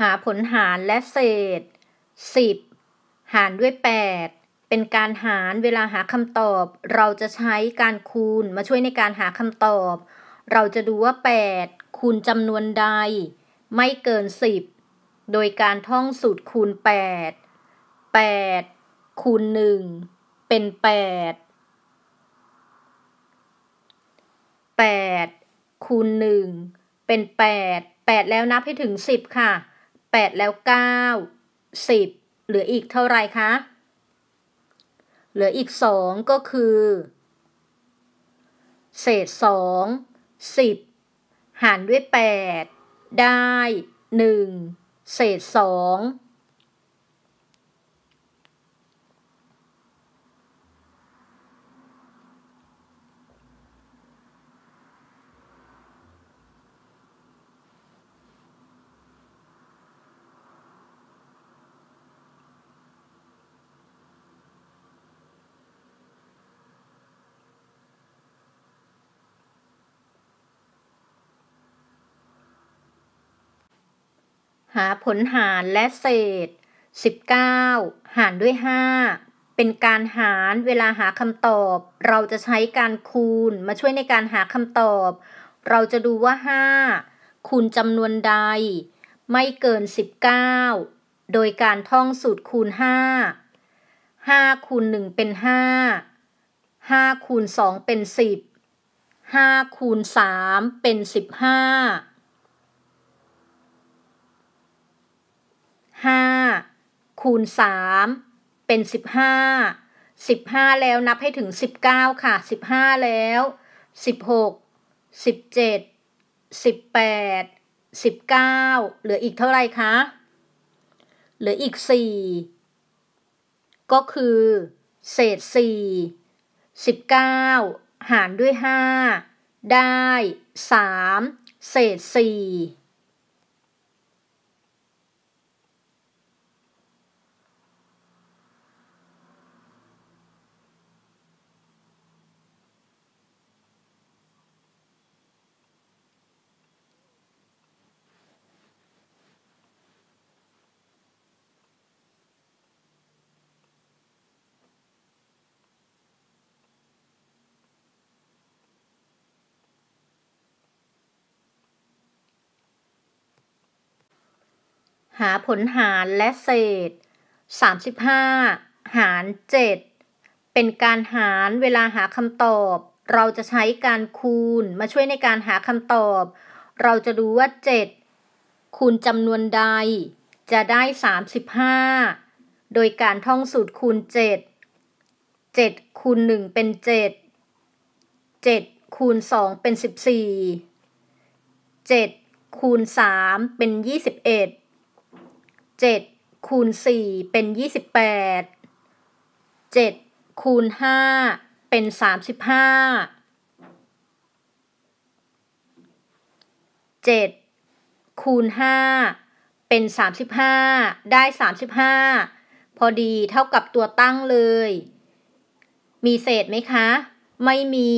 หาผลหารและเศษ 10 หารด้วย 8 เป็นการหารเวลาหาคำตอบ เราจะใช้การคูณมาช่วยในการหาคำตอบ เราจะดูว่า 8 คูณจำนวนใดไม่เกิน 10 โดยการท่องสูตรคูณ 8 8คูณ1 เป็น 8 8คูณ1 เป็น 8 8 แล้วนับให้ถึง 10 ค่ะ8แล้ว 9 10เหลืออีกเท่าไรคะ เหลืออีก 2 ก็คือ เศษ2 10 หารด้วย 8 ได้ 1 เศษ2าผลหารและเศษ 19 หารด้วย 5 เป็นการหารเวลาหาคำตอบ เราจะใช้การคูณมาช่วยในการหาคำตอบ เราจะดูว่า 5 คูณจำนวนใด ไม่เกิน 19 โดยการท่องสูตรคูณ 5 5 คูณ1เป็น 5 5 คูณ2เป็น 10 5 คูณ3เป็น 15 5คูณ 3 เป็น 15 15 แล้วนับให้ถึง 19 ค่ะ 15 แล้ว 16 17 18 19 เหลืออีกเท่าไรคะ เหลืออีก 4 ก็คือ เศษ 4 19 หารด้วย 5 ได้ 3 เศษ4หาผลหารและเศษ 35 หาร 7 เป็นการหารเวลาหาคำตอบ เราจะใช้การคูณ มาช่วยในการหาคำตอบ เราจะดูว่า 7 คูณจำนวนใด จะได้ 35 โดยการท่องสูตรคูณ 7 7 คูณ 1 เป็น 7 7 คูณ 2 เป็น 14 7 คูณ 3 เป็น 21 7คูณ4 เป็น 28 7คูณ5เป็น 35 7คูณ5เป็น 35 ได้ 35 พอดีเท่ากับตัวตั้งเลย มีเศษไหมคะ ไม่มี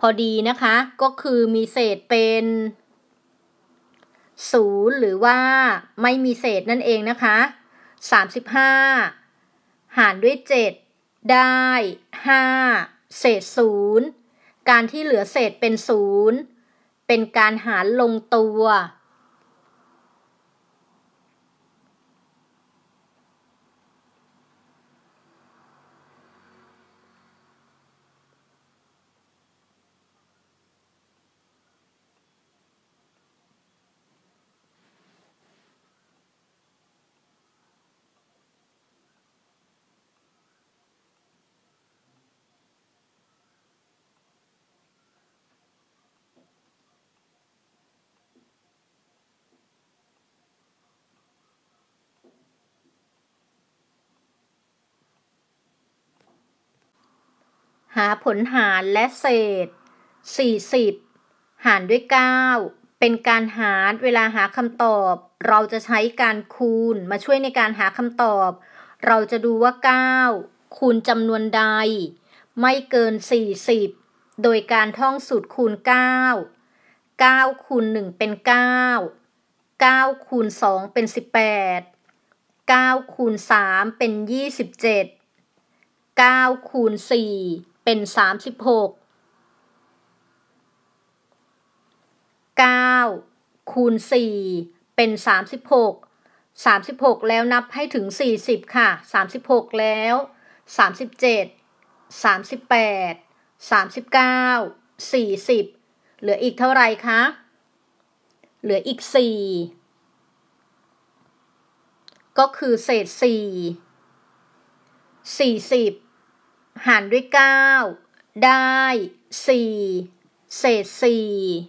พอดีนะคะ ก็คือมีเศษเป็นศูนย์หรือว่าไม่มีเศษนั่นเองนะคะ 35 หารด้วย 7 ได้ 5 เศษ 0 การที่เหลือเศษเป็น 0 เป็นการหารลงตัวาผลหารและเศษ 40 หารด้วย 9 เป็นการหารเวลาหาคำตอบ เราจะใช้การคูณมาช่วยในการหาคำตอบ เราจะดูว่า 9 คูณจำนวนใด ไม่เกิน 40 โดยการท่องสูตรคูณ 9 9คูณ1 เป็น 9 9คูณ2 เป็น 18 9คูณ3 เป็น 27 9คูณ4เป็นสามสิบหกเก้าคูณสี่เป็นสามสิบหกสามสิบหกแล้วนับให้ถึงสี่สิบค่ะสามสิบหกแล้วสามสิบเจ็ดสามสิบแปดสามสิบเก้าสี่สิบเหลืออีกเท่าไรคะ เหลืออีกสี่ก็คือเศษสี่สี่สิบหารด้วย9ได้4เศษ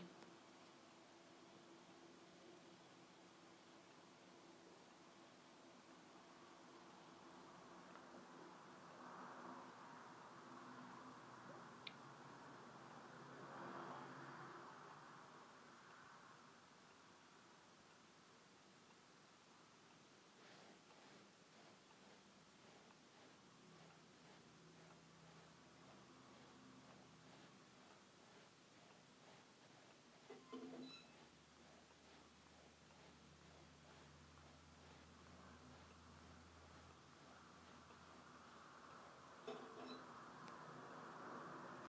4